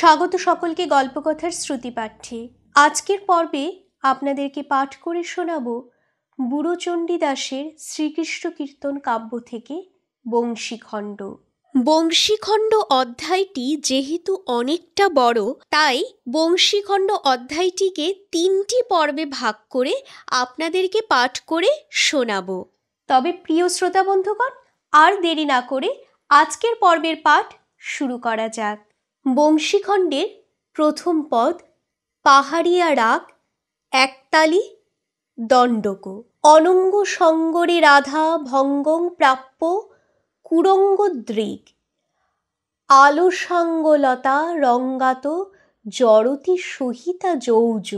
স্বাগত সকলকে গল্পকথার শ্রুতিপাঠ্যে আজকের পর্বে আপনাদেরকে পাঠ করে শোনাব বুড়োচণ্ডী দাসের শ্রীকৃষ্ণ কীর্তন কাব্য থেকে বংশীখণ্ড বংশীখণ্ড অধ্যায়টি যেহেতু অনেকটা বড় তাই বংশীখণ্ড অধ্যায়টিকে তিনটি পর্বে ভাগ করে আপনাদেরকে পাঠ করে শোনাব তবে প্রিয় শ্রোতা বন্ধুগণ আর দেরি না করে আজকের পর্বের পাঠ শুরু করা যাক বংশীখণ্ডের প্রথম পদ পাহাড়িয়া রাগ একতালি দণ্ডক অনঙ্গ সঙ্গরে রাধা ভঙ্গং প্রাপ্য কুরঙ্গদ্রিক আলোসাঙ্গলতা রঙ্গাত জড়তি সহিতা যৌজ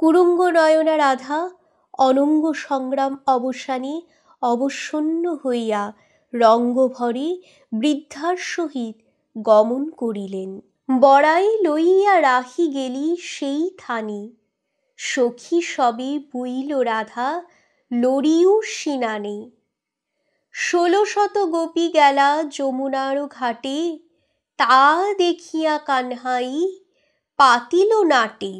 কুরুঙ্গ নয়না রাধা অনঙ্গ সংগ্রাম অবসানে অবসন্ন হইয়া রঙ্গভরে বৃদ্ধার সহিত গমন করিলেন বড়াই লইয়া রাহি গেলি সেই থানি সখী সবে বইল রাধা লড়িউ সিনানে ষোলো শত গোপী গেলা যমুনার ঘাটে তা দেখিয়া কানহাই পাতিল নাটে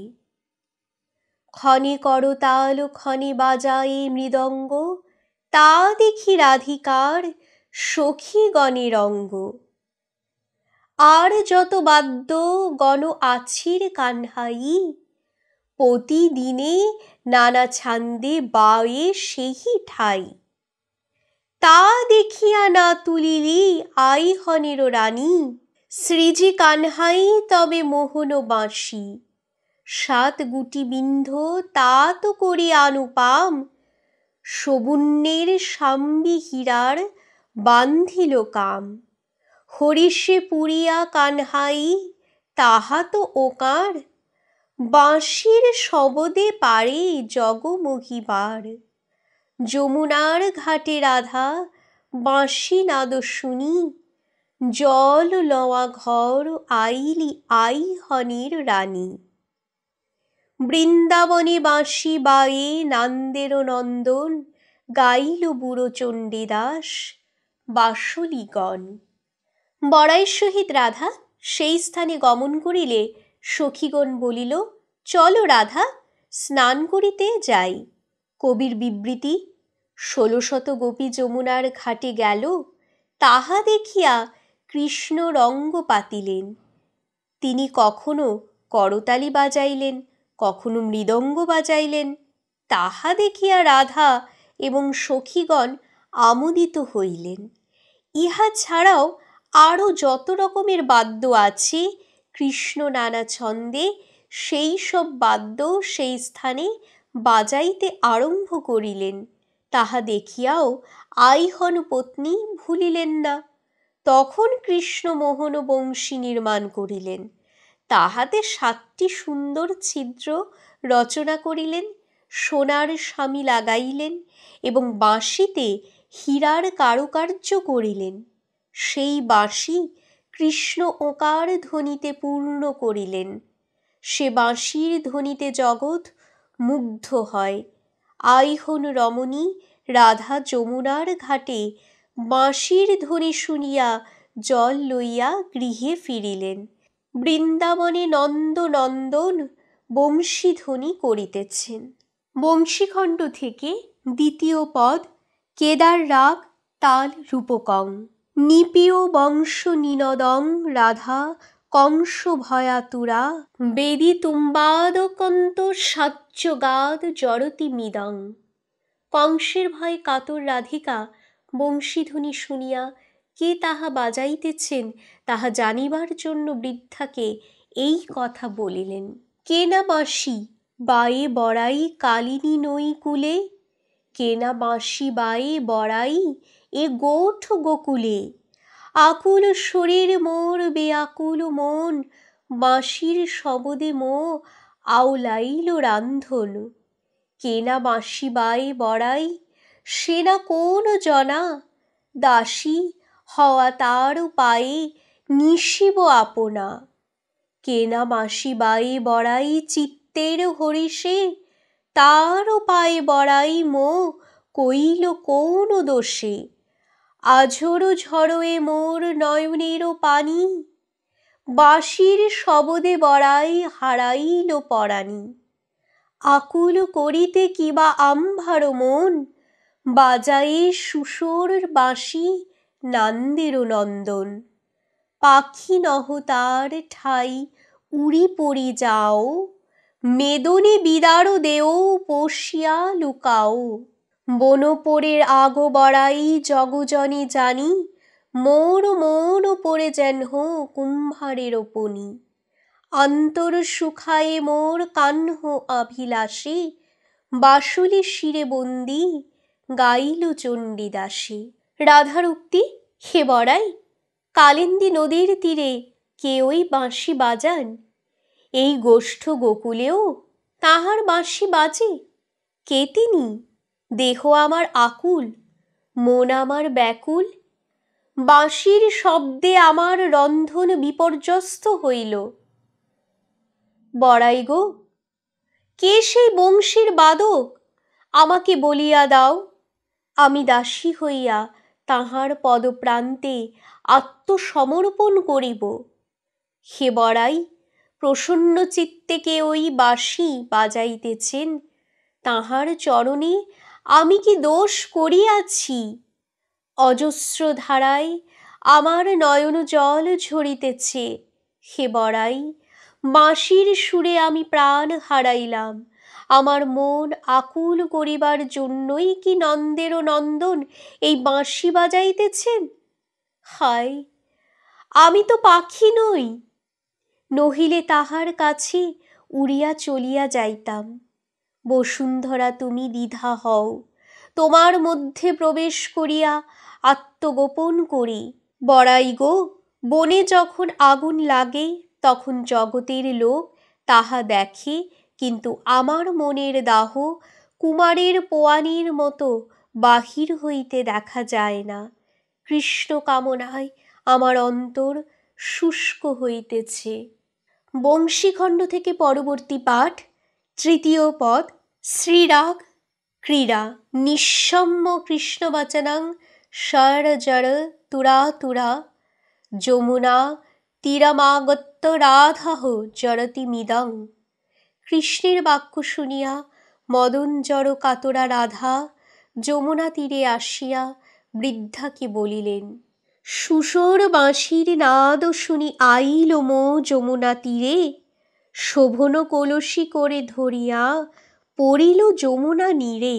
ক্ষণে করতাল ক্ষণে বাজায়ে মৃদঙ্গ তা দেখি রাধিকার সখী গণের অঙ্গ আর যত বাদ্য গণ আছির কান্হাই প্রতিদিনে নানা ছান্দে বায়ে সেহি ঠাই তা দেখিয়া না তুলিলি আই হনের রানী শ্রীজি কানহাই তবে মোহন বাঁশি সাত গুটি বিন্ধ তা তো করি আনুপাম সবুণ্যের সাম্বি হীরার বান্ধিল কাম হরিষে পুরিয়া কানহাই তাহা তো ওকার বাঁশির শবদে পারে জগমহিবার যমুনার ঘাটে রাধা বাঁশি নাদ শুনি জল লওয়া ঘর আইলি আই হনির রানী বৃন্দাবনে বাঁশি বায়ে নান্দের নন্দন গাইল বুড়ো চণ্ডীদাস বাসলিগণ বড়াইয়ের সহিত রাধা সেই স্থানে গমন করিলে সখীগণ বলিল চলো রাধা স্নান করিতে যাই কবির বিবৃতি ষোলশত গোপী যমুনার ঘাটে গেল তাহা দেখিয়া কৃষ্ণ রঙ্গ পাতিলেন তিনি কখনো করতালি বাজাইলেন কখনো মৃদঙ্গ বাজাইলেন তাহা দেখিয়া রাধা এবং সখীগণ আমোদিত হইলেন ইহা ছাড়াও আরও যত রকমের বাদ্য আছে কৃষ্ণ নানা ছন্দে সেই সব বাদ্য সেই স্থানে বাজাইতে আরম্ভ করিলেন তাহা দেখিয়াও আইহন পত্নী ভুলিলেন না তখন কৃষ্ণমোহন বংশী নির্মাণ করিলেন তাহাতে সাতটি সুন্দর ছিদ্র রচনা করিলেন সোনার স্বামী লাগাইলেন এবং বাঁশিতে হীরার কারুকার্য করিলেন সেই বাঁশি কৃষ্ণ ওকার ধ্বনিতে পূর্ণ করিলেন সে বাঁশির ধ্বনিতে জগৎ মুগ্ধ হয় আইহন রমণী রাধা যমুনার ঘাটে বাঁশির ধ্বনি শুনিয়া জল লইয়া গৃহে ফিরিলেন বৃন্দাবনে নন্দ নন্দন বংশীধ্বনি করিতেছেন বংশীখণ্ড থেকে দ্বিতীয় পদ কেদার রাগ তাল রূপকং নিপিয় বংশ নিনদং রাধা ভয়াতুরা বেদি তুম্বাদকন্ত সাচ্চগাদ জরতি মিদং কংসের ভয়ে কাতর রাধিকা বংশীধ্বনি শুনিয়া কে তাহা বাজাইতেছেন তাহা জানিবার জন্য বৃদ্ধাকে এই কথা বলিলেন কে না বাঁশি বায়ে বড়াই কালিনী নই কুলে কে না বাঁশি বায়ে বড়াই এ গোঠ গোকুলে আকুল শরীর মোর বেআকুল মন বাঁশির শবদে মো আউলাইল রান্ধন কেনা বাঁশি বাই বড়াই সেনা কোন জনা দাসী হওয়া তার পায়ে নিশিব আপনা কেনা মাসি বাই বড়াই চিত্তের হরিষে তার পায়ে বড়াই মো কইল কোন দোষে আঝরো ঝরোয়ে মোর নয়নেরও পানি বাঁশির শবদে বড়াই হারাইল পরাণী আকুল করিতে কিবা আম্ভার মন বাজায়ে সুসর বাঁশি নান্দেরও নন্দন পাখি নহ তার ঠাই উড়ি পড়ি যাও মেদনে বিদারো দেও বসিয়া লুকাও বনপোরের আগবড়াই জগজনে জানি মোর মোর পরে যেন হো কুম্ভারের ওপনি অন্তর সুখায়ে মোর কান্হ আভিলাষী বাসুলি শিরে বন্দি গাইল চণ্ডীদাসী রাধার উক্তি হে বড়াই কালিন্দী নদীর তীরে কে ওই বাঁশি বাজান এই গোষ্ঠ গোকুলেও তাহার বাঁশি বাজে কে তিনি দেহ আমার আকুল মন আমার ব্যাকুল বাঁশির শব্দে আমার রন্ধন বিপর্যস্ত হইল বড়াই গো কে সেই বংশীর বাদক আমাকে বলিয়া দাও আমি দাসী হইয়া তাহার পদপ্রান্তে আত্মসমর্পণ করিব হে বড়াই প্রসন্ন চিত্তেকে ওই বাঁশি বাজাইতেছেন তাহার চরণে আমি কি দোষ করিয়াছি অজস্র ধারায় আমার নয়ন জল ঝরিতেছে হে বড়াই মাসির সুরে আমি প্রাণ হারাইলাম আমার মন আকুল করিবার জন্যই কি নন্দেরও নন্দন এই বাঁশি বাজাইতেছেন হায় আমি তো পাখি নই নহিলে তাহার কাছে উড়িয়া চলিয়া যাইতাম বসুন্ধরা তুমি দ্বিধা হও তোমার মধ্যে প্রবেশ করিয়া আত্মগোপন করি বড়াই গো বনে যখন আগুন লাগে তখন জগতের লোক তাহা দেখে কিন্তু আমার মনের দাহ কুমারের পোয়ানির মতো বাহির হইতে দেখা যায় না কৃষ্ণ কামনায় আমার অন্তর শুষ্ক হইতেছে বংশীখণ্ড থেকে পরবর্তী পাঠ তৃতীয় পদ শ্রীরাগ ক্রীড়া নিঃসম্য কৃষ্ণবাচনাং সর জর তুরা তুরা যমুনা তীরমাগত্য রাধাহ জরতি মিদং কৃষ্ণের বাক্য শুনিয়া মদন জড় কাতরা রাধা যমুনা তীরে আসিয়া বৃদ্ধাকে বলিলেন সুসর বাঁশির নাদ শুনি আইল মো যমুনা তীরে শোভন কলসী করে ধরিয়া পড়িল যমুনা নীরে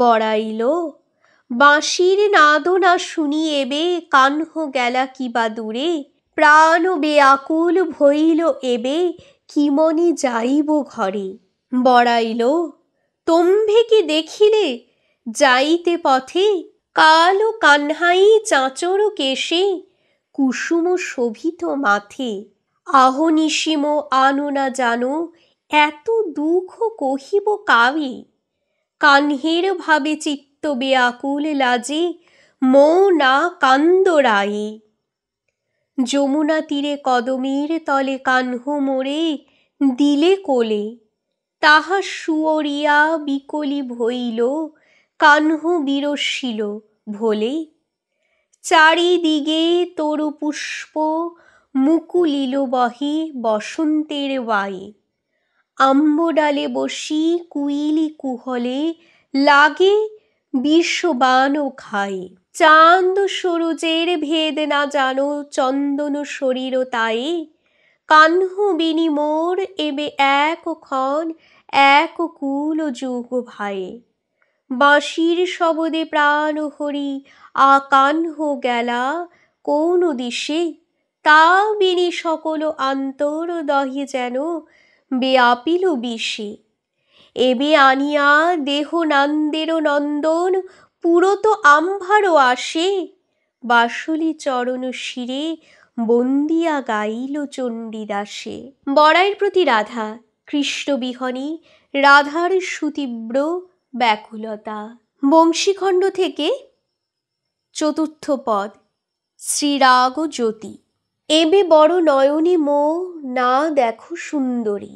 বড়াইল বাঁশির নাদনা শুনি এবে কান্হ গেলা কিবা দূরে প্রাণ বেয়াকুল ভইল এবে মনে যাইব ঘরে বড়াইল তম্ভে কি দেখিলে যাইতে পথে কালো কান্হাই চাঁচর কেশে কুসুম শোভিত মাথে আহনিসীম আনো না জানো এত দুঃখ কহিব কাবি কাহ্নের ভাবে চিত্ত বেয়াকুল লাজে মৌ না কান্দরায়ে যমুনা তীরে কদমের তলে কান্হ মোড়ে দিলে কোলে তাহা সুয়রিয়া বিকলি ভইল কান্হ বিরসিল ভোলে চারিদিকে তরু পুষ্প মুকুলিলবহে বসন্তের ওয়ায়ে আম্বডালে বসি কুইলি কুহলে লাগে ও খায়ে চাঁদ সরুজের ভেদ না জানো চন্দন শরীর তায়ে বিনি মোর এবে এক ক্ষণ এক কুল যুগ ভায়ে বাঁশির শবদে প্রাণ হরি আকাহ্ন গেলা কোন দিশে তা বিনি সকল আন্তর দহে যেন বেআপিল বিষে এবে আনিয়া দেহ নান্দেরও নন্দন পুরত আম্ভারও আসে বাসলি চরণ শিরে বন্দিয়া গাইল চণ্ডীদাসে বড়াইয়ের প্রতি রাধা বিহনে রাধার সুতীব্র ব্যাকুলতা বংশীখণ্ড থেকে চতুর্থ পদ শ্রীরাগ জ্যোতি এবে বড় নয়নে মো না দেখো সুন্দরী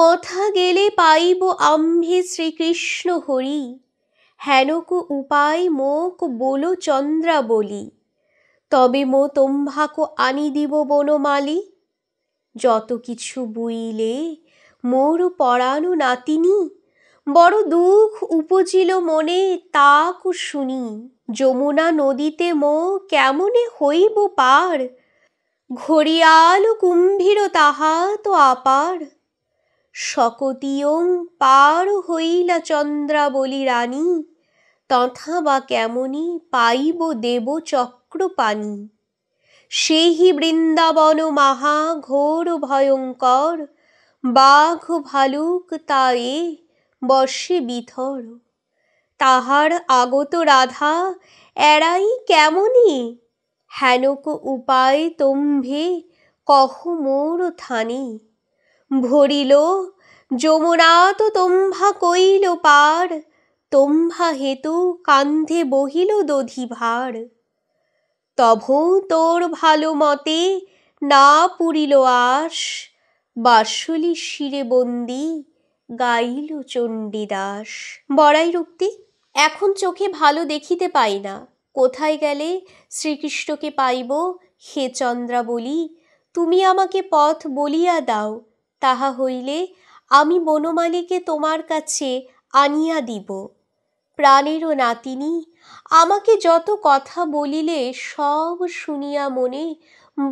কথা গেলে পাইব আম্ভে শ্রীকৃষ্ণ হরি হেনকো উপায় মোক বলো চন্দ্রা বলি তবে মো তোম্ভাকো আনি দিব বনমালি যত কিছু বুইলে মোর পরানো নাতিনি বড় দুঃখ উপজিল মনে তাকো শুনি যমুনা নদীতে মো কেমনে হইব পার ঘড়িয়াল কুম্ভীর তাহা তো আপার শকতীয়ং পার হইলা বলি রানী তথা বা কেমনি পাইব দেব পানি সেহি বৃন্দাবন মাহা ঘোর ভয়ঙ্কর বাঘ ভালুক তায়ে বর্ষে বিথর তাহার আগত রাধা এড়াই কেমনি হেনক উপায় তম্ভে কহ মোর থানি ভরিল যমুনা তো তম্ভা কইল পার তম্ভা হেতু কান্ধে বহিল দধি ভার তভ তোর ভালো মতে না পুরিল আশ বাসলি শিরে বন্দী গাইল চণ্ডীদাস বড়াই রুক্তি এখন চোখে ভালো দেখিতে পাই না কোথায় গেলে শ্রীকৃষ্ণকে পাইব হে চন্দ্রা বলি তুমি আমাকে পথ বলিয়া দাও তাহা হইলে আমি বনমালীকে তোমার কাছে আনিয়া দিব প্রাণেরও নাতিনি আমাকে যত কথা বলিলে সব শুনিয়া মনে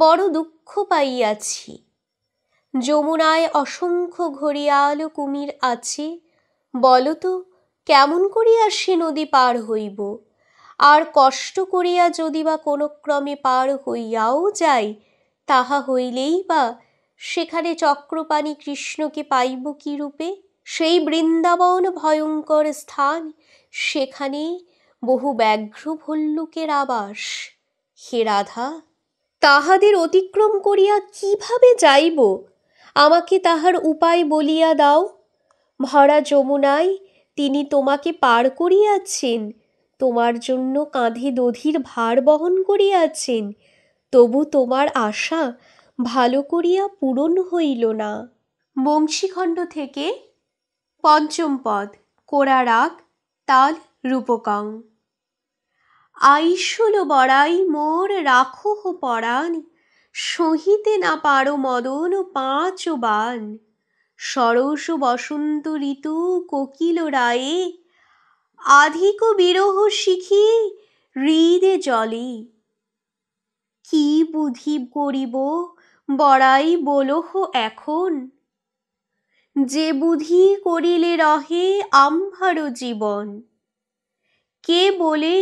বড় দুঃখ পাইয়াছি যমুনায় অসংখ্য ঘড়িয়াল কুমির আছে বলতো কেমন করিয়া সে নদী পার হইব আর কষ্ট করিয়া যদি বা কোনো ক্রমে পার হইয়াও যাই তাহা হইলেই বা সেখানে চক্রপাণী কৃষ্ণকে পাইব কি রূপে সেই বৃন্দাবন ভয়ঙ্কর স্থান সেখানে বহু ব্যাঘ্র ভল্লুকের আবাস হে রাধা তাহাদের অতিক্রম করিয়া কিভাবে যাইব আমাকে তাহার উপায় বলিয়া দাও ভরা যমুনায় তিনি তোমাকে পার করিয়াছেন তোমার জন্য কাঁধে দধির ভার বহন করিয়াছেন তবু তোমার আশা ভালো করিয়া পূরণ হইল না বংশীখণ্ড থেকে পঞ্চম পদ কোরা রাগ তাল রূপকং আইসুল বড়াই মোর রাখো পরাণ সহিতে না পারো মদন পাঁচ বান সরস বসন্ত ঋতু কোকিল রায়ে আধিক বিরহ শিখি হৃদে জলে কি বুধি করিব বড়াই বলহ এখন যে বুধি করিলে রহে আম্ভার জীবন কে বলে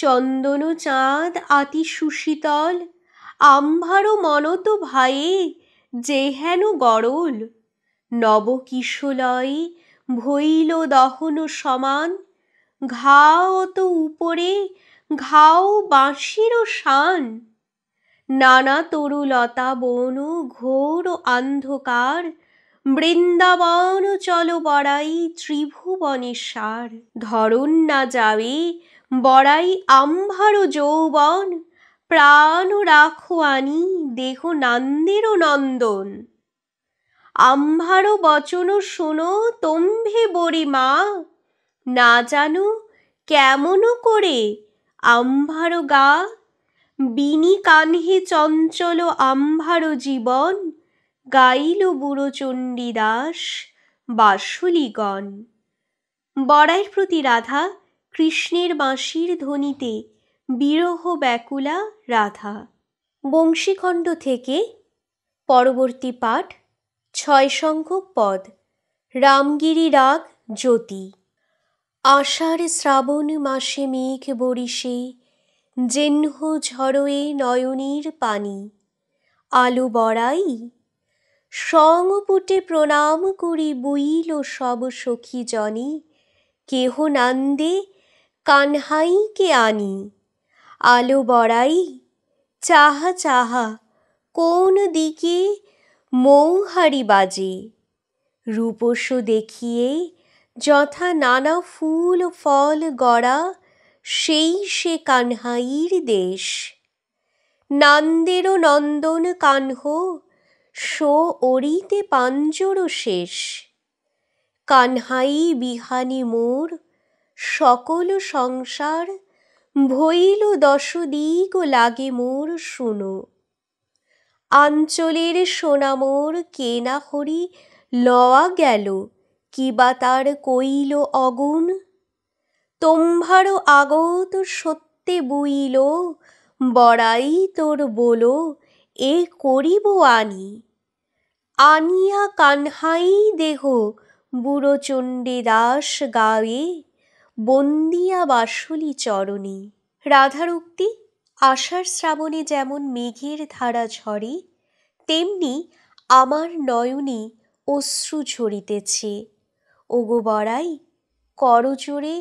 চন্দন চাঁদ আতি সুশীতল আম্ভারো মনত ভাই যে হেন গরল নবকিশলয়ে ভৈল দহন সমান ঘাও তো উপরে ঘাও বাঁশির শান নানা তরুলতা বন ঘোর অন্ধকার বৃন্দাবন চল বড়াই ত্রিভুবনে সার ধরন না যাবে বড়াই আম্ভার যৌবন প্রাণ রাখো আনি দেহ নান্দেরও নন্দন আম্ভারও বচন শোনো তম্ভে বরে মা না জানো কেমন করে আম্ভার গা বিনি কানহে চঞ্চল আম্ভার জীবন গাইল বুড়ো চণ্ডীদাস বাসুলিগণ বড়াইয়ের প্রতি রাধা কৃষ্ণের বাঁশির ধ্বনিতে বিরহ ব্যাকুলা রাধা বংশীখণ্ড থেকে পরবর্তী পাঠ ছয় সংখ্যক পদ রামগিরি রাগ জ্যোতি আষাঢ় শ্রাবণ মাসে মেঘ বরিষে জেহ্ন ঝড়োয়ে নয়নীর পানি আলু বড়াই সংপুটে প্রণাম করি বুইল সব সখী জনি কেহ নান্দে কানহাইকে আনি আলো বড়াই চাহা চাহা কোন দিকে মৌহারি বাজে রূপস্য দেখিয়ে যথা নানা ফুল ফল গড়া সেই সে কানহাইর দেশ নান্দেরও নন্দন কানহ সো অরিতে পাঞ্জরও শেষ কানহাই বিহানি মোর সকল সংসার ভইল দশ দিক লাগে মোর শুনো আঞ্চলের মোর কেনা হরি লওয়া গেল কিবা তার কইল অগুণ তোমভারও আগত সত্যে বুইল বড়াই তোর বল এ করিব আনি আনিয়া কানহাই দেহ বুড়োচণ্ডী দাস গাওয়ে বন্দিয়া বাসলি চরণী রাধার উক্তি আষাঢ় শ্রাবণে যেমন মেঘের ধারা ঝরে তেমনি আমার নয়নে অশ্রু ঝরিতেছে ওগো বড়াই করজোরে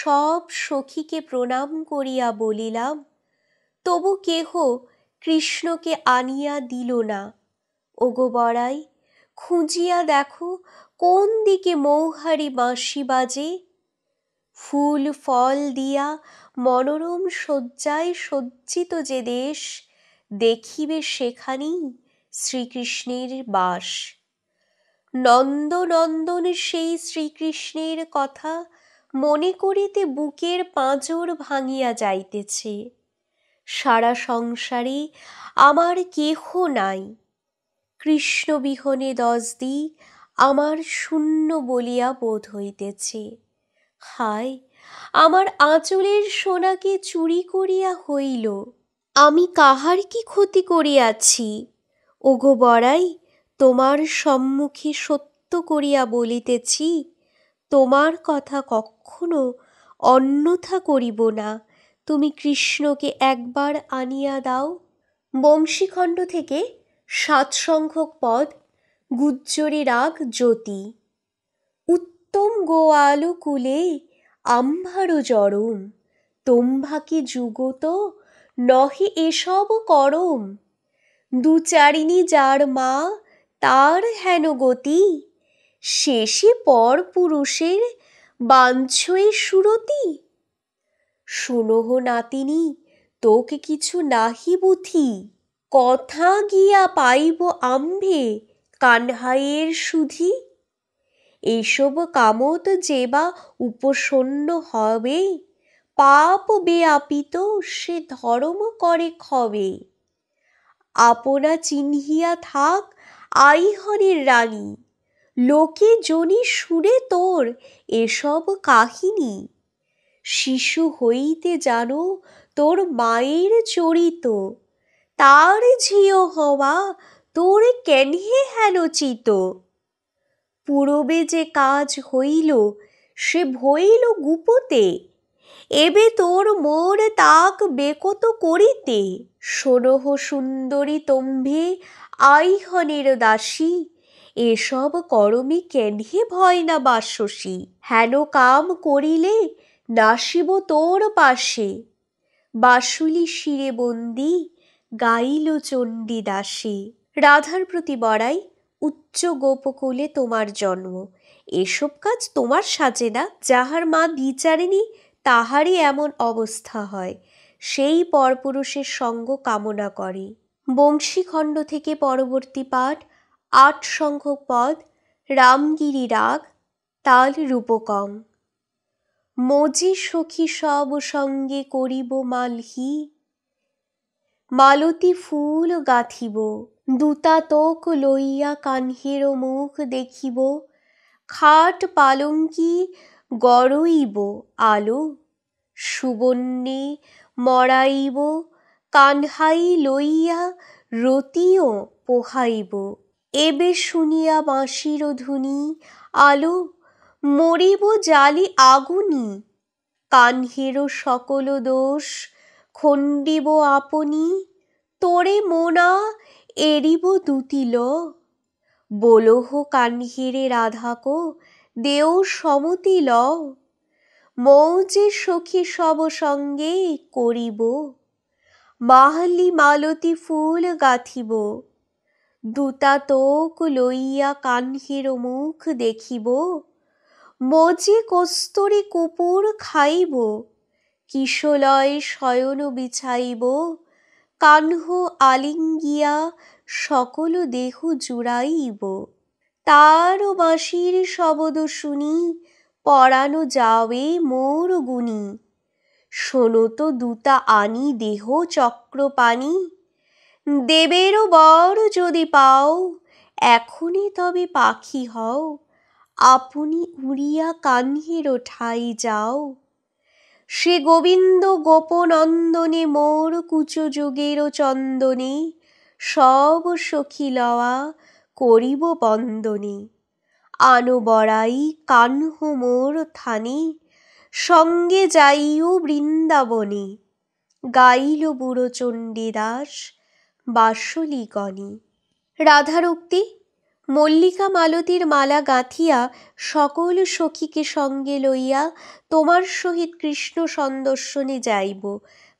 সব সখীকে প্রণাম করিয়া বলিলাম তবু কেহ কৃষ্ণকে আনিয়া দিল না ওগো বড়াই খুঁজিয়া দেখো কোন দিকে মৌহারি বাঁশি বাজে ফুল ফল দিয়া মনোরম শয্যায় সজ্জিত যে দেশ দেখিবে সেখানেই শ্রীকৃষ্ণের বাস নন্দনন্দন সেই শ্রীকৃষ্ণের কথা মনে করিতে বুকের পাঁজর ভাঙিয়া যাইতেছে সারা সংসারে আমার কেহ নাই কৃষ্ণবিহনে দশ দি আমার শূন্য বলিয়া বোধ হইতেছে হায় আমার আঁচলের সোনাকে চুরি করিয়া হইল আমি কাহার কি ক্ষতি করিয়াছি ওগো বড়াই তোমার সম্মুখে সত্য করিয়া বলিতেছি তোমার কথা কখনো অন্যথা করিব না তুমি কৃষ্ণকে একবার আনিয়া দাও বংশীখণ্ড থেকে সাত সংখ্যক পদ গুজ্জরি রাগ জ্যোতি উত্তম গোয়ালকুলে কুলে আম্ভার জরম তোম্ভা কি যুগত নহে এসব করম দুচারিণী যার মা তার হেন গতি শেষে পর পুরুষের বাঞ্ছয়ে সুরতি শোনহ নাতিনি তোকে কিছু নাহি বুথি কথা গিয়া পাইব আম্ভে কানহাইয়ের সুধি এইসব কামত যে বা উপসন্ন হবে পাপ বেআপিত সে ধর্ম করে খবে আপনা চিহ্নিয়া থাক আইহরের রানী লোকে জনি সুরে তোর এসব কাহিনী শিশু হইতে জানো তোর মায়ের চরিত তার ঝিও হওয়া তোর কেনহে হেন চিত পূরবে যে কাজ হইল সে ভইল গুপতে এবে তোর মোর তাক বেকত করিতে সোনহ সুন্দরী তম্ভে আইহনের দাসী এসব করমি কেনহে ভয় না বাসসী হেন কাম করিলে নাসিব তোর পাশে বাসুলি শিরে বন্দি গাইল চণ্ডী দাসী রাধার প্রতি বড়াই উচ্চ গোপকূলে তোমার জন্ম এসব কাজ তোমার সাজে না যাহার মা বিচারেনি তাহারই এমন অবস্থা হয় সেই পরপুরুষের সঙ্গ কামনা করে বংশীখণ্ড থেকে পরবর্তী পাঠ আট সংখ্যক পদ রামগিরি রাগ তাল রূপকম মজি সখী সব সঙ্গে করিব মালহী মালতী ফুল গাঁথিব তোক লইয়া কাহ্নের মুখ দেখিব খাট পালঙ্কি গড়ইব আলো সুবর্ণে মরাইব কানহাই লইয়া রতিও পোহাইব এবে শুনিয়া বাঁশির ধুনি আলো মরিব জালি আগুনি কাহ্নেরও সকল দোষ খণ্ডিব আপনি তোরে মোনা এরিব দুতিল বলহ কানহিরে রাধাকো দেও সমতিল মৌজে সখী সব সঙ্গে করিব মাহলি মালতী ফুল গাঁথিব দুতা তোক লইয়া কানহির মুখ দেখিব মজে কস্তুরী কুপুর খাইব কিশলয় শয়ন বিছাইব কানহ আলিঙ্গিয়া সকল দেহ জুড়াইব তার বাঁশির শবদ শুনি পরানো যাবে মোর গুণী শোনো তো দূতা আনি দেহ চক্রপানি দেবেরও বর যদি পাও এখনই তবে পাখি হও আপনি উড়িয়া কান্হের ঠাই যাও সে গোবিন্দ গোপনন্দনে মোর কুচযুগের চন্দনে সব সখী লওয়া করিব বন্দনে আনবরাই কানহ মোর থানে সঙ্গে যাইও বৃন্দাবনে গাইল বুড়ো চণ্ডীদাস বাঁশলীগণে রাধারোক্তি মল্লিকা মালতীর মালা গাঁথিয়া সকল সখীকে সঙ্গে লইয়া তোমার সহিত কৃষ্ণ সন্দর্শনে যাইব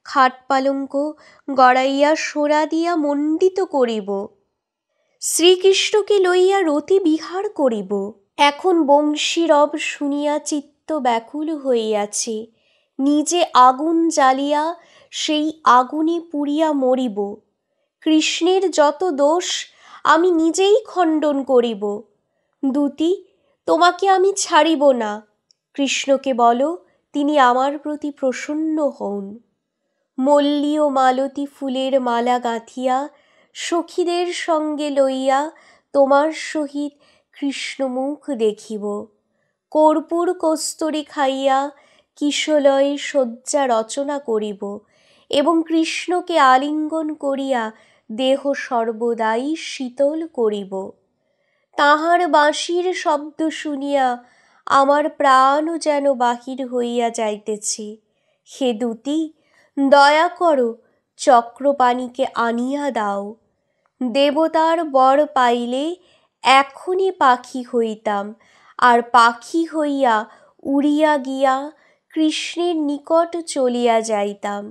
খাট পালঙ্ক গড়াইয়া সোরা দিয়া মণ্ডিত করিব শ্রীকৃষ্ণকে লইয়া রতি বিহার করিব এখন বংশীরব শুনিয়া চিত্ত ব্যাকুল হইয়াছে নিজে আগুন জ্বালিয়া সেই আগুনে পুড়িয়া মরিব কৃষ্ণের যত দোষ আমি নিজেই খণ্ডন করিব দুতি তোমাকে আমি ছাড়িব না কৃষ্ণকে বলো তিনি আমার প্রতি প্রসন্ন হন মল্লী ও মালতী ফুলের মালা গাঁথিয়া সখীদের সঙ্গে লইয়া তোমার সহিত কৃষ্ণমুখ দেখিব কর্পূর কস্তরি খাইয়া কিশলয়ে শয্যা রচনা করিব এবং কৃষ্ণকে আলিঙ্গন করিয়া দেহ সর্বদাই শীতল করিব তাহার বাঁশির শব্দ শুনিয়া আমার প্রাণও যেন বাহির হইয়া যাইতেছে হে দূতি দয়া করো চক্রপাণীকে আনিয়া দাও দেবতার বর পাইলে এখনই পাখি হইতাম আর পাখি হইয়া উড়িয়া গিয়া কৃষ্ণের নিকট চলিয়া যাইতাম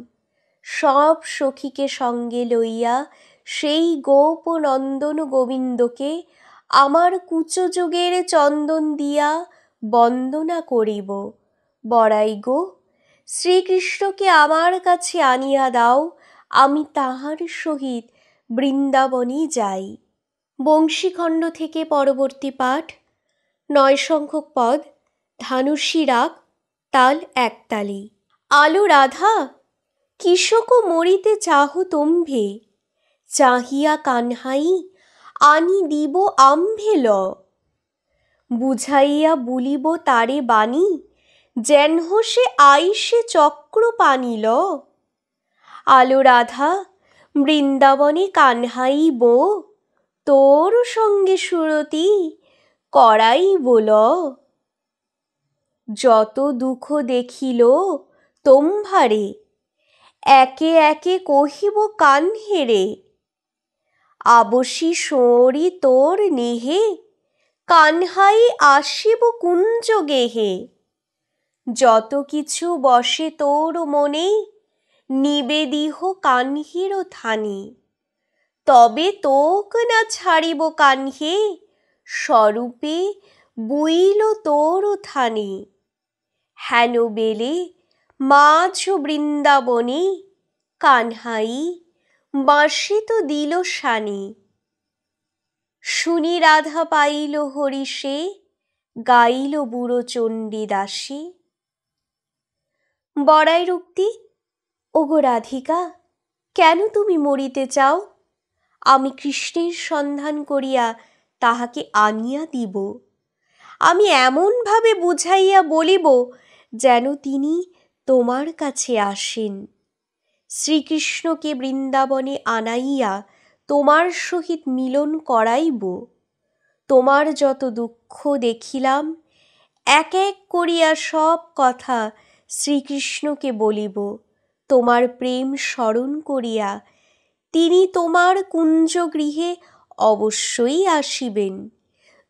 সব সখীকে সঙ্গে লইয়া সেই গোপনন্দন গোবিন্দকে আমার কুচযুগের চন্দন দিয়া বন্দনা করিব বড়াই গো শ্রীকৃষ্ণকে আমার কাছে আনিয়া দাও আমি তাহার সহিত বৃন্দাবনই যাই বংশীখণ্ড থেকে পরবর্তী পাঠ নয় সংখ্যক পদ ধানুষী রাগ তাল একতালি আলো রাধা কিসকো মরিতে চাহ তম্ভে চাহিয়া কানহাই আনি দিব আম্ভে ল বুঝাইয়া বুলিব তারে বাণী যেন সে আইসে চক্র পানিল আলো রাধা বৃন্দাবনে কানহাই বো তোর সঙ্গে সুরতি করাই বল যত দুঃখ দেখিল তোম্ভারে একে একে কহিব কান হেরে আবশি সোঁরি তোর নেহে কানহাই আসিব কুঞ্জ গেহে যত কিছু বসে তোর মনে নিবেদিহ কানহির থানি তবে তোক না ছাড়িব কানহে স্বরূপে বুইল তোর থানি হেন বেলে মাছ বৃন্দাবনী কানহাই বাঁশি তো দিল সানি শুনি রাধা পাইল হরিষে গাইল বুড়ো চণ্ডী দাসী বড়াই রুক্তি ওগো রাধিকা কেন তুমি মরিতে চাও আমি কৃষ্ণের সন্ধান করিয়া তাহাকে আনিয়া দিব আমি এমনভাবে বুঝাইয়া বলিব যেন তিনি তোমার কাছে আসেন শ্রীকৃষ্ণকে বৃন্দাবনে আনাইয়া তোমার সহিত মিলন করাইব তোমার যত দুঃখ দেখিলাম এক এক করিয়া সব কথা শ্রীকৃষ্ণকে বলিব তোমার প্রেম স্মরণ করিয়া তিনি তোমার কুঞ্জ গৃহে অবশ্যই আসিবেন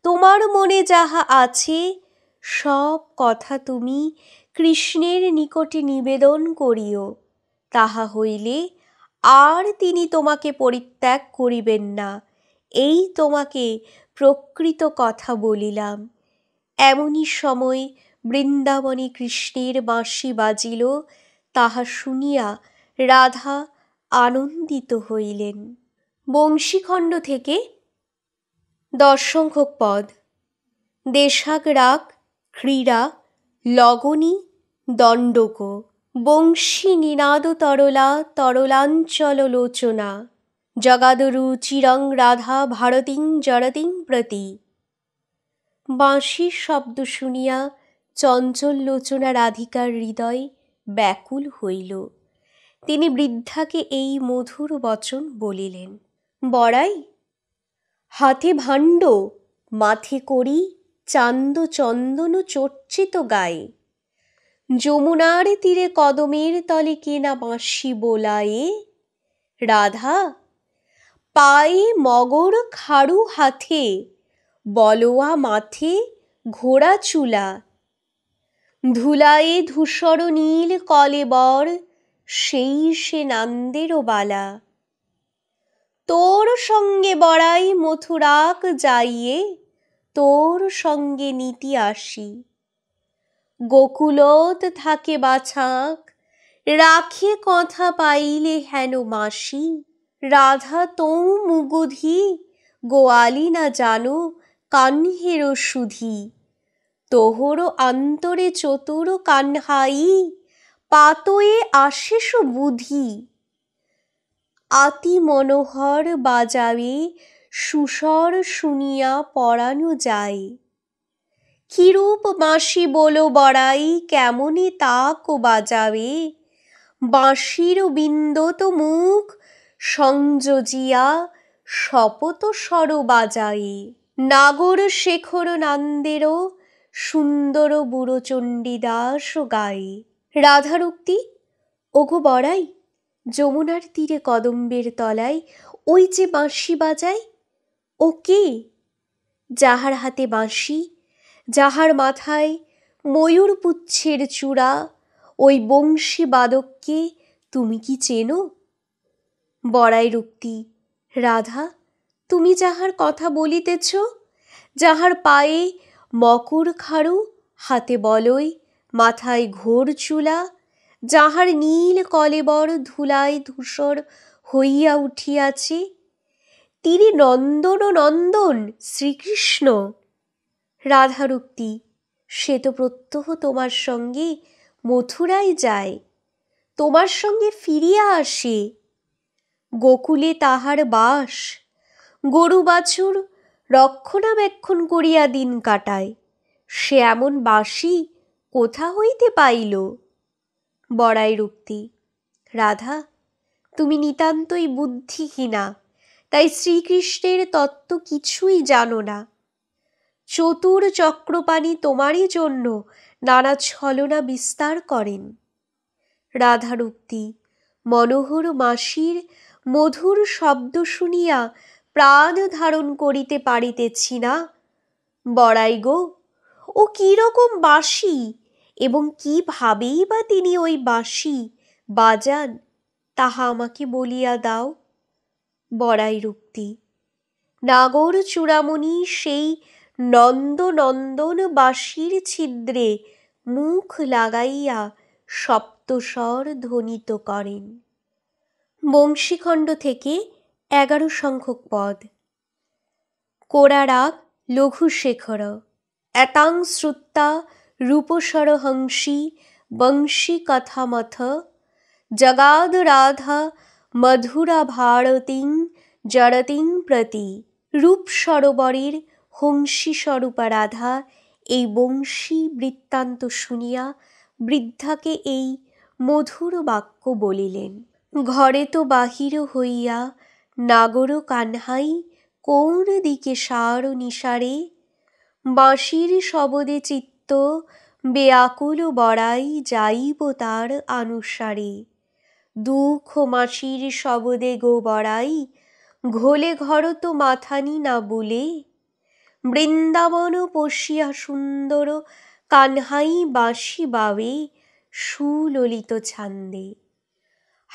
তোমার মনে যাহা আছে সব কথা তুমি কৃষ্ণের নিকটে নিবেদন করিও তাহা হইলে আর তিনি তোমাকে পরিত্যাগ করিবেন না এই তোমাকে প্রকৃত কথা বলিলাম এমনই সময় বৃন্দাবনে কৃষ্ণের বাঁশি বাজিল তাহা শুনিয়া রাধা আনন্দিত হইলেন বংশীখণ্ড থেকে দশ সংখ্যক পদ দেশাগ রাগ ক্রীড়া লগনী দণ্ডক বংশী নিনাদ তরলা তরলাঞ্চল লোচনা জগাদরু চিরং রাধা ভারতীং জরতিং প্রতি বাঁশির শব্দ শুনিয়া চঞ্চল লোচনা রাধিকার হৃদয় ব্যাকুল হইল তিনি বৃদ্ধাকে এই মধুর বচন বলিলেন বড়াই হাতে ভাণ্ড মাথে করি চান্দ চন্দন চর্চিত গায়ে যমুনার তীরে কদমের তলে কেনা বাঁশি বোলায়ে রাধা পায়ে মগর খাড়ু হাতে বলোয়া মাথে ঘোড়া চুলা ধুলায়ে ধূসর নীল কলেবর সেই সে নান্দেরও বালা তোর সঙ্গে বড়াই মথুরাক যাইয়ে তোর সঙ্গে নীতি আসি গোকুলত থাকে বাছাক রাখে কথা পাইলে হেন মাসি রাধা তো মুগুধি গোয়ালি না জানো কান্হের সুধি তোহর আন্তরে চতুর কান্হাই পাতয়ে আশেষ বুধি আতি মনোহর বাজাবে সুসর শুনিয়া পরানো যায় কিরূপ বাঁশি বলো বড়াই কেমনি তাক ও বাজাবে বাঁশির বিন্দত মুখ সংযোজিয়া শপত স্বর বাজাই নাগর শেখর নান্দেরও সুন্দর বুড়োচণ্ডী দাস গায়ে রাধারুক্তি ওগো বড়াই যমুনার তীরে কদম্বের তলায় ওই যে বাঁশি বাজায় ও কে যাহার হাতে বাঁশি যাহার মাথায় ময়ূরপুচ্ছের চূড়া ওই বংশী বাদককে তুমি কি চেনো বড়াই রুক্তি রাধা তুমি যাহার কথা বলিতেছ যাহার পায়ে মকর খাড়ু হাতে বলই মাথায় ঘোর চুলা যাহার নীল কলেবর ধুলায় ধূসর হইয়া উঠিয়াছে তিনি নন্দন নন্দন শ্রীকৃষ্ণ রাধারুক্তি সে তো প্রত্যহ তোমার সঙ্গে মথুরায় যায় তোমার সঙ্গে ফিরিয়া আসে গোকুলে তাহার বাস গরু বাছুর রক্ষণাবেক্ষণ করিয়া দিন কাটায় সে এমন বাসি কোথা হইতে পাইল বড়াই রুক্তি রাধা তুমি নিতান্তই বুদ্ধিহীনা তাই শ্রীকৃষ্ণের তত্ত্ব কিছুই জানো না চতুর চক্রপাণি তোমারই জন্য নানা ছলনা বিস্তার করেন রাধারুক্তি মনোহর মাসির মধুর শব্দ শুনিয়া প্রাণ ধারণ করিতে পারিতেছি না বড়াই গো ও কীরকম বাঁশি এবং ভাবেই বা তিনি ওই বাঁশি বাজান তাহা আমাকে বলিয়া দাও বড়াই রুক্তি নাগর চূড়ামণি সেই নন্দনন্দন বাঁশির ছিদ্রে মুখ লাগাইয়া সপ্তস্বর ধ্বনিত করেন বংশীখণ্ড থেকে এগারো সংখ্যক পদ কোরারাগ লঘুশেখর এতাং শ্রুত্তা রূপসর হংসী বংশী কথামথ জগাদ রাধা মধুরা ভারতিং জড়তিং প্রতি রূপ সরোবরের হংসীস্বরূপা রাধা এই বংশী বৃত্তান্ত শুনিয়া বৃদ্ধাকে এই মধুর বাক্য বলিলেন ঘরে তো বাহির হইয়া নাগর কানহাই কৌর দিকে সার নিসারে বাঁশির শবদে চিত্ত বেয়াকুল বড়াই যাইব তার আনুসারে দুঃখ মাসির শবদে গো বড়াই ঘোলে ঘর তো মাথানি না বলে বৃন্দাবন পশিয়া সুন্দর কানহাই বাঁশি বাবে সুললিত ছান্দে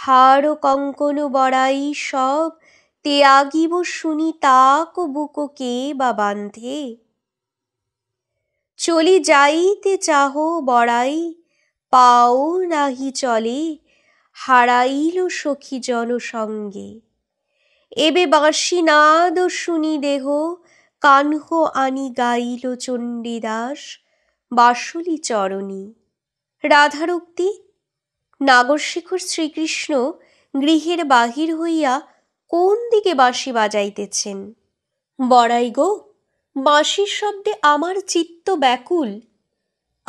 হাড় কঙ্কন বড়াই সব ত্যাগিব শুনি তাক বুকো কে বা বান্ধে চলি যাইতে চাহ বড়াই পাও নাহি চলে হারাইল সখী জনসঙ্গে এবে বাঁশি নাদ শুনি দেহ কানহ আনি গাইল চণ্ডীদাস বাসুলি চরণী রাধারোক্তি নাগরশেখর শ্রীকৃষ্ণ গৃহের বাহির হইয়া কোন দিকে বাঁশি বাজাইতেছেন বড়াই গো বাঁশির শব্দে আমার চিত্ত ব্যাকুল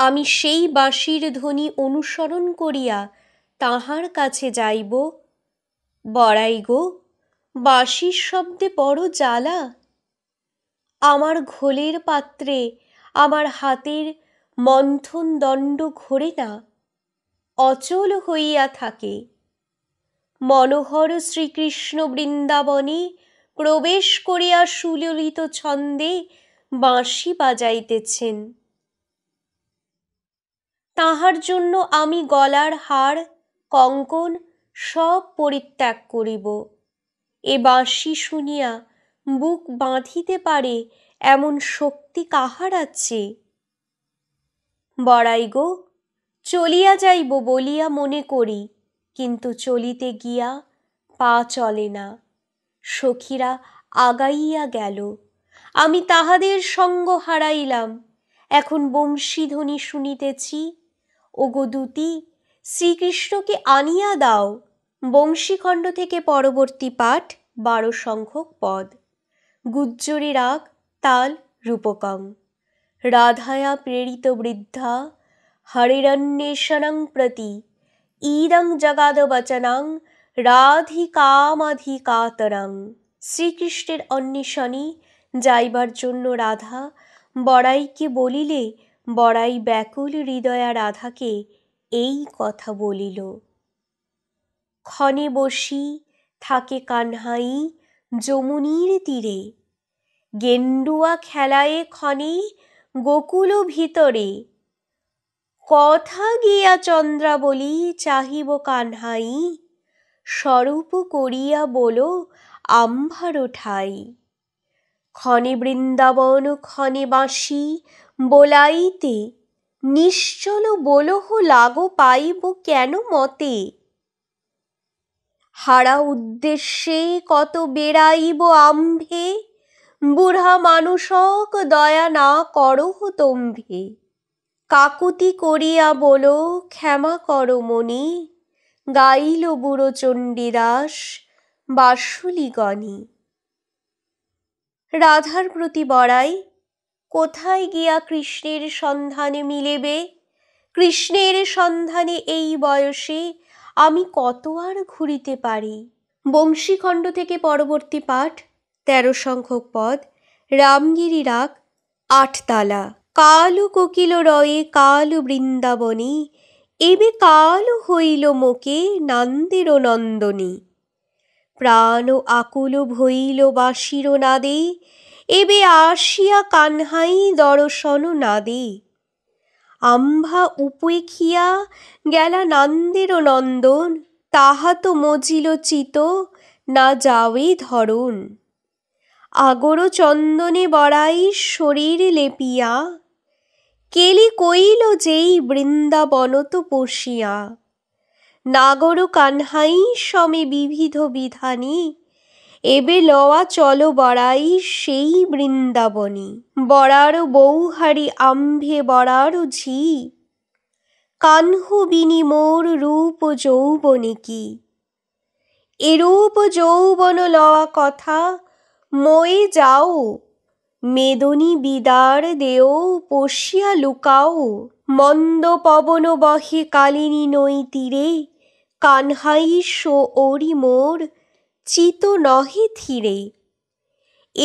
আমি সেই বাঁশির ধ্বনি অনুসরণ করিয়া তাহার কাছে যাইব বড়াই গো বাঁশির শব্দে বড় জ্বালা আমার ঘোলের পাত্রে আমার হাতের মন্থন দণ্ড ঘোরে না অচল হইয়া থাকে মনোহর শ্রীকৃষ্ণ বৃন্দাবনে প্রবেশ করিয়া সুললিত ছন্দে বাঁশি বাজাইতেছেন তাহার জন্য আমি গলার হার কঙ্কন সব পরিত্যাগ করিব এ বাঁশি শুনিয়া বুক বাঁধিতে পারে এমন শক্তি কাহার আছে বড়াই গো চলিয়া যাইব বলিয়া মনে করি কিন্তু চলিতে গিয়া পা চলে না সখীরা আগাইয়া গেল আমি তাহাদের সঙ্গ হারাইলাম এখন বংশীধ্বনি শুনিতেছি ওগো দুতি শ্রীকৃষ্ণকে আনিয়া দাও বংশীখণ্ড থেকে পরবর্তী পাঠ বারো সংখ্যক পদ গুজ্জরি রাগ তাল রূপকম রাধায়া প্রেরিত বৃদ্ধা হরিরন্বেষণং প্রতি ইদং বচনাং রাধিকামাধিকাতরাং শ্রীকৃষ্ণের অন্বেষণী যাইবার জন্য রাধা বড়াইকে বলিলে বড়াই ব্যাকুল হৃদয়া রাধাকে এই কথা বলিল ক্ষণে বসি থাকে কানহাই যমুনীর তীরে গেন্ডুয়া খেলায় ক্ষণে গোকুল ভিতরে কথা গিয়া চন্দ্রাবলী চাহিব কানহাই স্বরূপ করিয়া বল আম্ভার ঠাই ক্ষণে বৃন্দাবন ক্ষণে বাঁশি বোলাইতে নিশ্চল বলহ লাগো পাইব কেন মতে হারা উদ্দেশ্যে কত বেড়াইব আম্ভে বুঢ়া মানুষক দয়া না করহ তম্ভে কাকুতি করিয়া বলো ক্ষমা করো মনি গাইল বুড়ো চণ্ডীদাস বাসুলিগণি রাধার প্রতি বড়াই কোথায় গিয়া কৃষ্ণের সন্ধানে মিলেবে কৃষ্ণের সন্ধানে এই বয়সে আমি কত আর ঘুরিতে পারি বংশীখণ্ড থেকে পরবর্তী পাঠ তেরো সংখ্যক পদ রামগিরি রাগ আটতালা কালু কোকিল রয়ে কালু বৃন্দাবনী এবে কাল হইল মোকে নান্দের নন্দনী প্রাণ আকুল ভইল বাঁশির নাদে এবে আসিয়া কানহাই দর্শন দেয় আম্ভা উপেক্ষিয়া গেলা নান্দের নন্দন তাহা তো মজিল চিত না যাওয়ে ধরন আগর চন্দনে বড়াই শরীর লেপিয়া কেলি কইল যেই বৃন্দাবনত পশিয়া নাগর কানহাই সমে বিবিধ বিধানী এবে লওয়া চল বড়াই সেই বৃন্দাবনী বরার বৌহারি আম্ভে বরার ঝি বিনি মোর রূপ যৌবনে কি এরূপ যৌবন লওয়া কথা ময়ে যাও মেদনী বিদার দেও পশিয়া লুকাও মন্দ পবন বহে কালিনী নই তীরে কানহাই সো ওরি মোর চিত নহে ধীরে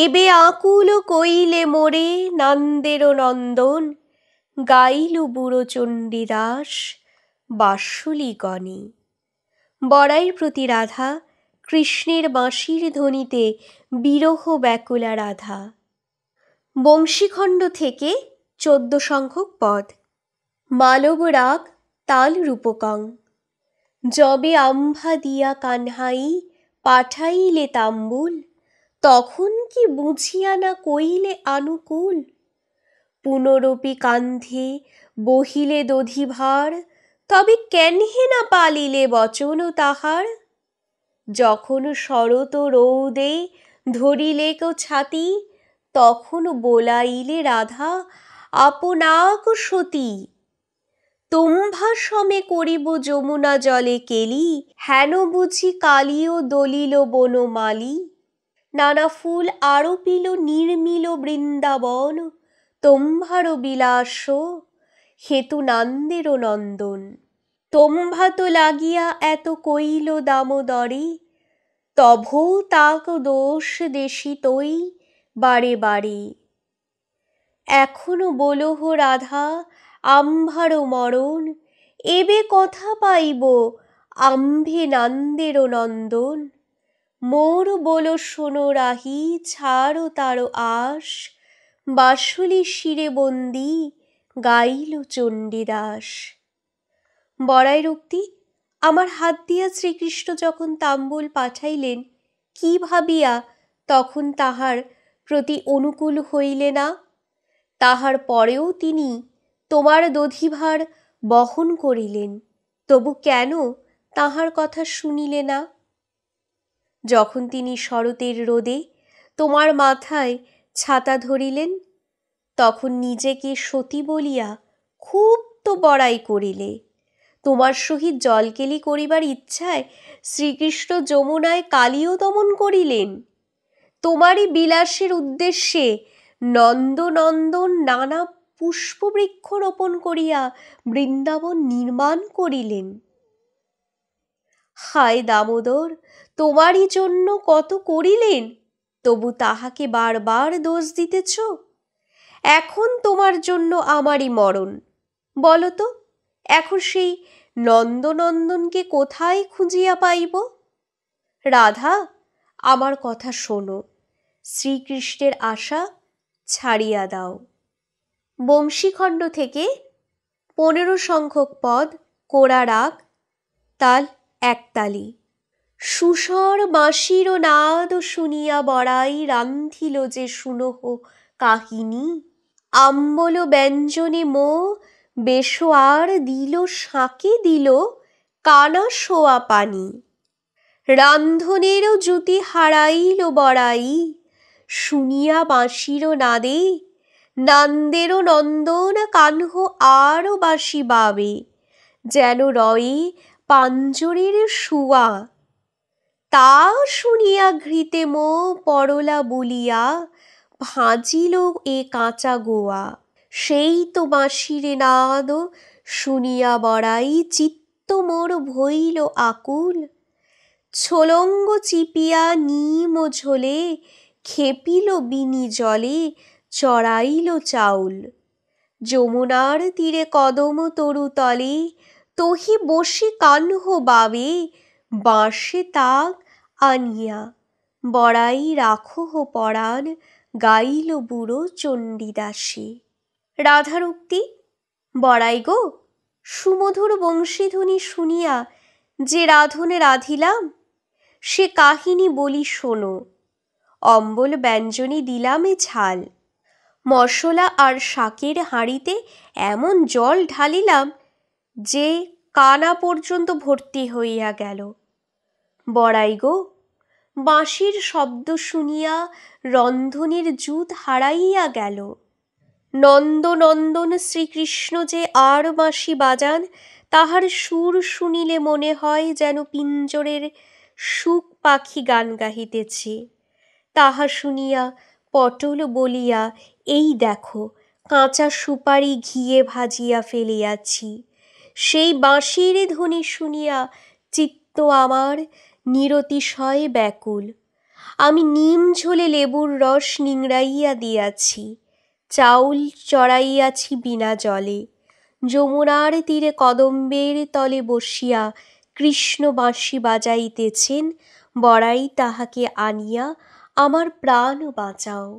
এবে আকুল কইলে মোরে নন্দের নন্দন গাইল বুড়ো চণ্ডীদাস গণে বড়াইয়ের প্রতি রাধা কৃষ্ণের বাঁশির ধ্বনিতে বিরহ ব্যাকুলা রাধা বংশীখণ্ড থেকে চোদ্দ সংখ্যক পদ মালব রাগ তাল রূপকং যবে আম্ভা দিয়া কানহাই পাঠাইলে তাম্বুল তখন কি বুঝিয়া না কইলে আনুকূল পুনরপি কান্ধে বহিলে দধিভার তবে কেনহে না পালিলে বচন তাহার যখন শরত রৌদে ধরিলে কো ছাতি তখন বোলাইলে রাধা আপনাক সতী তোম্ভা সমে করিব যমুনা জলে কেলি হেন বুঝি কালিও দলিল বনমালি নানা ফুল পিল নির্মিল বৃন্দাবন তোম্ভার বিলাস হেতু নান্দের নন্দন তোম্ভা তো লাগিয়া এত কইল দামোদরে তভ তাক দোষ দেশি তৈ বারে বারে এখনো বলহ রাধা আম্ভার মরণ এবে কথা পাইব আম্ভে নান্দের নন্দন মোর বল শোনো রাহি ছাড়ো তারো আশ বাসুলি শিরে বন্দি গাইল চণ্ডীদাস বড়াই রক্তি আমার হাত দিয়া শ্রীকৃষ্ণ যখন তাম্বুল পাঠাইলেন কি ভাবিয়া তখন তাহার প্রতি অনুকূল হইলে না তাহার পরেও তিনি তোমার দধিভার বহন করিলেন তবু কেন তাহার কথা শুনিলে না যখন তিনি শরতের রোদে তোমার মাথায় ছাতা ধরিলেন তখন নিজেকে সতী বলিয়া খুব তো বড়াই করিলে তোমার সহিত জলকেলি করিবার ইচ্ছায় শ্রীকৃষ্ণ যমুনায় কালীও দমন করিলেন তোমারই বিলাসের উদ্দেশ্যে নন্দনন্দন নানা পুষ্পবৃক্ষ রোপণ করিয়া বৃন্দাবন নির্মাণ করিলেন হায় দামোদর তোমারই জন্য কত করিলেন তবু তাহাকে বারবার দোষ দিতেছ এখন তোমার জন্য আমারই মরণ বলো তো এখন সেই নন্দনন্দনকে কোথায় খুঁজিয়া পাইব রাধা আমার কথা শোনো শ্রীকৃষ্ণের আশা ছাড়িয়া দাও বংশীখণ্ড থেকে পনেরো সংখ্যক পদ কোড়া রাগ তাল একতালি সুসর বাঁশির নাদ শুনিয়া বড়াই রান্ধিল যে শুনহ কাহিনী আম্বল ব্যঞ্জনে মো বেশোয়ার দিল শাঁকে দিল কানা শোয়া পানি রান্ধনেরও জুতি হারাইল বড়াই শুনিয়া বাঁশির নাদে নান্দেরও নন্দন কানহ আরও বাসি বাবে যেন রয়ে পাঞ্জরের শুয়া তা শুনিয়া ঘৃতে মো পরলা বলিয়া ভাঁজিল এ কাঁচা গোয়া সেই তো বাঁশিরে নাদ শুনিয়া বড়াই চিত্ত মোর ভইল আকুল ছোলঙ্গ চিপিয়া নিম ঝোলে খেপিল বিনি জলে চড়াইল চাউল যমুনার তীরে কদম তরু তলে তহি বসে কানহ বাবে বাঁশে তাক আনিয়া বড়াই রাখহ পরাণ গাইল বুড়ো চণ্ডীদাসী রাধারুক্তি বড়াই গো সুমধুর বংশীধ্বনি শুনিয়া যে রাধনে রাধিলাম সে কাহিনী বলি শোনো অম্বল ব্যঞ্জনী দিলামে ঝাল মশলা আর শাকের হাঁড়িতে এমন জল ঢালিলাম যে কানা পর্যন্ত ভর্তি হইয়া গেল বড়াই গো বাঁশির শব্দ শুনিয়া রন্ধনের জুত হারাইয়া গেল নন্দনন্দন শ্রীকৃষ্ণ যে আর বাঁশি বাজান তাহার সুর শুনিলে মনে হয় যেন পিঞ্জরের সুখ পাখি গান গাহিতেছে তাহা শুনিয়া পটল বলিয়া এই দেখো কাঁচা সুপারি ঘিয়ে ভাজিয়া ফেলিয়াছি সেই বাঁশির ধ্বনি শুনিয়া চিত্ত আমার নিরতিশয় ব্যাকুল আমি নিম ঝোলে লেবুর রস নিংড়াইয়া দিয়াছি চাউল চড়াইয়াছি বিনা জলে যমুনার তীরে কদম্বের তলে বসিয়া কৃষ্ণ বাঁশি বাজাইতেছেন বড়াই তাহাকে আনিয়া আমার প্রাণ বাঁচাও